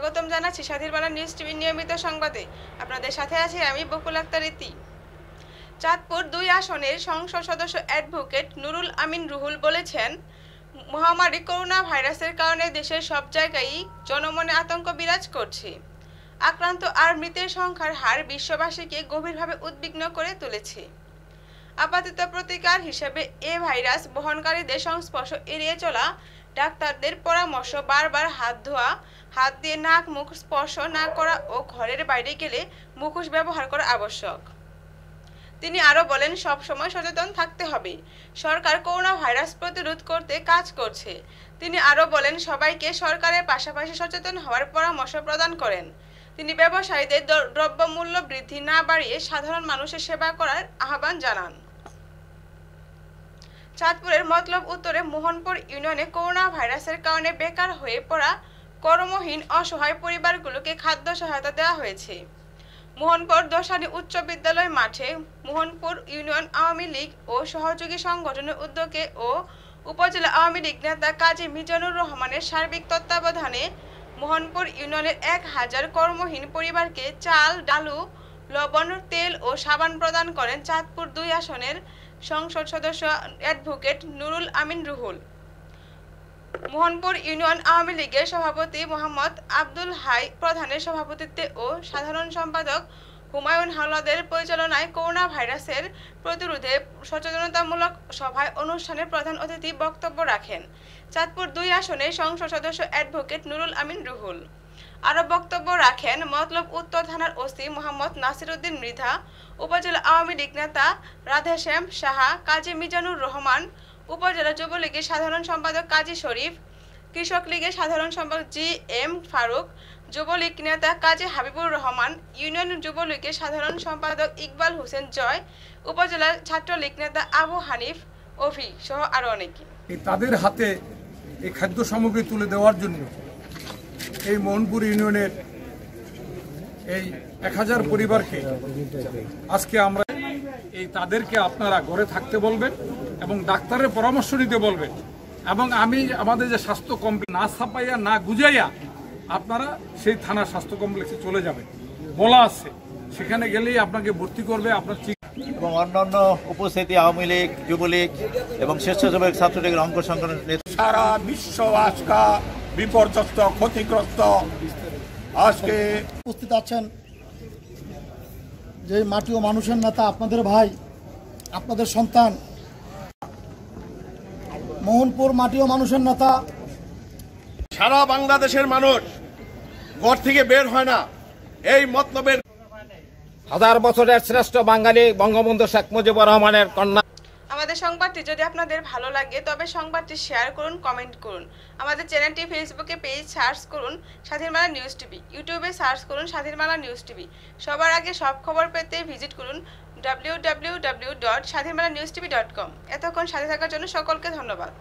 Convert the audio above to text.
স্বাগতম জানাচ্ছি স্বাধীন বাংলা নিউজ টিভির নিয়মিত সংবাদে আপনাদের সাথে আছি আমি বকুল আক্তার ইতি চাঁদপুর দুই আসনের সংসদ সদস্য অ্যাডভোকেট নুরুল আমিন রুহুল বলেছেন মহামারী করোনা ভাইরাসের কারণে দেশের সব জায়গায় জনমনে আতঙ্ক বিরাজ করছে আক্রান্ত আর মৃতের সংখ্যার হার বিশ্ববাসীকে গভীরভাবে উদ্বিগ্ন করে তুলেছে আপাতত প্রতিকার হিসেবে এ ভাইরাস বহনকারীদের সংস্পর্শ এড়িয়ে চলা ডাক্তারদের পরামর্শ বারবার হাত ধোয়া হাত দিয়ে নাক মুখ স্পর্শ না করা ও ঘরের বাইরে গেলে মুখোশ ব্যবহার করা আবশ্যক তিনি আরও বলেন সব সময় সচেতন থাকতে হবে সরকার করোনা ভাইরাস প্রতিরোধ করতে কাজ করছে তিনি আরও বলেন সবাইকে সরকারের পাশাপাশি সচেতন হওয়ার পরামর্শ প্রদান করেন তিনি ব্যবসায়ীদের দ্রব্যমূল্য বৃদ্ধি না বাড়িয়ে সাধারণ মানুষের সেবা করার আহ্বান জানান চাঁদপুরের মতলব উত্তরে মোহনপুর ইউনিয়নে করোনা ভাইরাসের কারণে বেকার হয়ে পড়া কর্মহীন অসহায় পরিবারগুলোকে খাদ্য সহায়তা দেওয়া হয়েছে মোহনপুর দশানি উচ্চ বিদ্যালয় মাঠে মোহনপুর ইউনিয়ন আওয়ামী লীগ ও সহযোগী সংগঠনের উদ্যোগে ও উপজেলা আওয়ামী লীগ নেতা কাজী মিজানুর রহমানের সার্বিক তত্ত্বাবধানে মোহনপুর ইউনিয়নের এক হাজার কর্মহীন পরিবারকে চাল ডালু লবণ তেল ও সাবান প্রদান করেন চাঁদপুর দুই আসনের সংসদ সদস্য অ্যাডভোকেট নুরুল আমিন রুহুল মোহনপুর ইউনিয়ন আওয়ামী লীগের সভাপতি মোহাম্মদ আব্দুল হাই প্রধানের সভাপতিত্বে ও সাধারণ সম্পাদক হুমায়ুন হাওলাদের পরিচালনায় করোনা ভাইরাসের প্রতিরোধে সচেতনতামূলক সভায় অনুষ্ঠানে প্রধান অতিথি বক্তব্য রাখেন চাঁদপুর দুই আসনে সংসদ সদস্য অ্যাডভোকেট নুরুল আমিন রুহুল আরও বক্তব্য রাখেন মতলব উত্তর থানার ওসি মোহাম্মদ নাসিরউদ্দিন মৃধা উপজেলা আওয়ামী লীগ নেতা রাধেশ্যাম সাহা কাজী মিজানুর রহমান উপজেলা যুবলীগের সাধারণ সম্পাদক কাজী শরীফ কৃষক লীগের সাধারণ সম্পাদক জি এম ফারুক যুবলীগ নেতা কাজী হাবিবুর রহমান ইউনিয়ন যুবলীগের সাধারণ সম্পাদক ইকবাল হোসেন জয় উপজেলা ছাত্রলীগ নেতা আবু হানিফ অভি সহ আরও অনেকে তাদের হাতে এই খাদ্য সামগ্রী তুলে দেওয়ার জন্য এই মোহনপুর ইউনিয়নের এই এক হাজার পরিবারকে আজকে আমরা এই তাদেরকে আপনারা ঘরে থাকতে বলবেন এবং ডাক্তারের পরামর্শ নিতে বলবে এবং আমি আমাদের যে স্বাস্থ্য কমপ্লেক্স না ছাপাইয়া না গুজাইয়া আপনারা সেই থানার স্বাস্থ্য কমপ্লেক্সে চলে যাবে বলা আছে সেখানে গেলেই আপনাকে ভর্তি করবে আপনার এবং অন্যান্য উপস্থিতি আওয়ামী লীগ যুবলীগ এবং স্বেচ্ছাসেবক ছাত্রলীগের অঙ্গ সংগঠনের সারা বিশ্ব আজকা বিপর্যস্ত ক্ষতিগ্রস্ত আজকে উপস্থিত আছেন যে মাটি ও মানুষের নেতা আপনাদের ভাই আপনাদের সন্তান মোহনপুর মাটিও মানুষের নেতা সারা বাংলাদেশের মানুষ ঘর থেকে বের হয় না এই মতলবের হাজার বছরের শ্রেষ্ঠ বাঙালি বঙ্গবন্ধু শেখ মুজিবুর রহমানের কন্যা আমাদের সংবাদটি যদি আপনাদের ভালো লাগে তবে সংবাদটি শেয়ার করুন কমেন্ট করুন আমাদের চ্যানেলটি ফেসবুকে পেজ সার্চ করুন স্বাধীন স্বাধীনমালা নিউজ টিভি ইউটিউবে সার্চ করুন স্বাধীন স্বাধীনমালা নিউজ টিভি সবার আগে সব খবর পেতে ভিজিট করুন W W W dot Swadhin Bangla news TV dot com এতক্ষণ সাথে থাকার জন্য সকলকে ধন্যবাদ